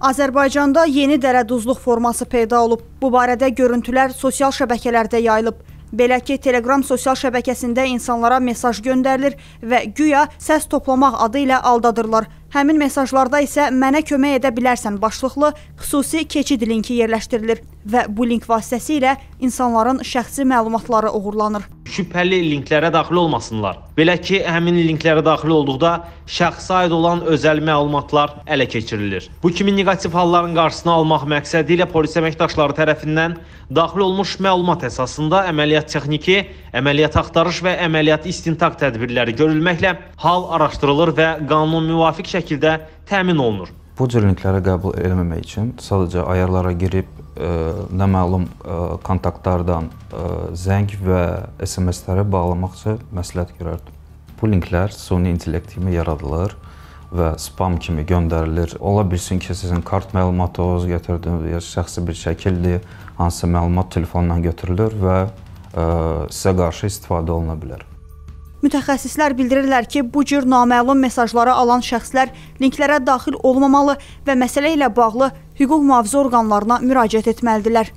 Azərbaycanda yeni dərəduzluq forması peyda olub. Bu barədə görüntülər sosial şəbəkələrdə yayılıb. Belə ki, Telegram sosial şəbəkəsində insanlara mesaj göndərilir və güya səs toplamaq adı ilə aldadırlar. Həmin mesajlarda isə mənə kömək edə bilərsən başlıqlı xüsusi keçid linki yerləşdirilir və bu link vasitəsilə insanların şəxsi məlumatları oğurlanır şübhəli linklərə daxil olmasınlar. Belə ki, həmin linklərə daxil olduqda şəxsə aid olan özəl məlumatlar ələ keçirilir. Bu kimi neqativ halların qarşısını almaq məqsədi ilə polis əməkdaşları tərəfindən daxil olmuş məlumat əsasında əməliyyat texniki, əməliyyat axtarış və əməliyyat istintaq tədbirləri görülməklə hal araşdırılır və qanun müvafiq şəkildə təmin olunur. Bu cür linklərə qəbul eləməmək üçün sadəcə ayarlara girib E, naməlum e, kontaktlardan e, zəng və SMS-lərə bağlamaqca məsləhət görərdim. Bu linklər süni intellekt kimi yaradılır və spam kimi göndərilir. Ola bilsin ki, sizin kart məlumatı oğuz götürdünüz, ya şəxsi bir şəkildir, hansısa məlumat telefondan götürülür və ə, sizə qarşı istifadə oluna bilər. Mütəxəssislər bildirirlər ki, bu cür naməlum mesajları alan şəxslər linklərə daxil olmamalı və məsələ ilə bağlı hüquq mühafizə orqanlarına müraciət etməlidirlər.